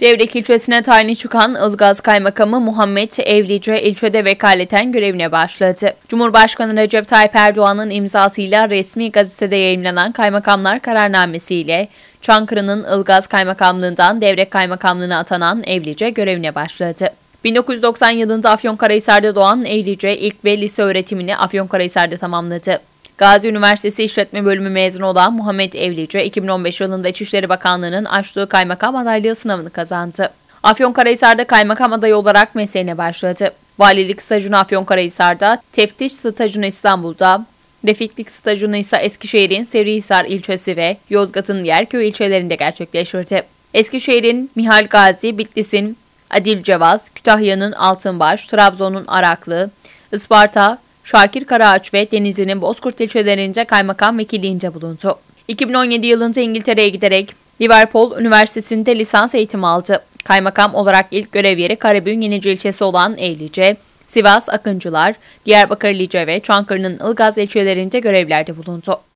Devrek ilçesine tayini çıkan Ilgaz Kaymakamı Muhammed Evlice ilçede vekaleten görevine başladı. Cumhurbaşkanı Recep Tayyip Erdoğan'ın imzasıyla resmi gazetede yayınlanan kaymakamlar kararnamesiyle Çankırı'nın Ilgaz Kaymakamlığından Devrek Kaymakamlığına atanan Evlice görevine başladı. 1990 yılında Afyonkarahisar'da doğan Evlice ilk ve lise öğretimini Afyonkarahisar'da tamamladı. Gazi Üniversitesi İşletme Bölümü mezunu olan Muhammed Evlice, 2015 yılında İçişleri Bakanlığı'nın açtığı kaymakam adaylığı sınavını kazandı. Afyonkarahisar'da kaymakam adayı olarak mesleğine başladı. Valilik stajını Afyonkarahisar'da, teftiş stajını İstanbul'da, Refiklik stajını ise Eskişehir'in Sivrihisar ilçesi ve Yozgat'ın Yerköy ilçelerinde gerçekleştirdi. Eskişehir'in Mihal Gazi, Bitlis'in Adil Cevaz, Kütahya'nın Altınbaş, Trabzon'un Araklı, Isparta, Şakir Karaağaç ve Denizli'nin Bozkurt ilçelerince kaymakam vekilliğince bulundu. 2017 yılında İngiltere'ye giderek Liverpool Üniversitesi'nde lisans eğitimi aldı. Kaymakam olarak ilk görev yeri Karabük'ün Yenici ilçesi olan Eğlice, Sivas Akıncılar, Diyarbakır Lice ve Çankırı'nın Ilgaz ilçelerinde görevlerde bulundu.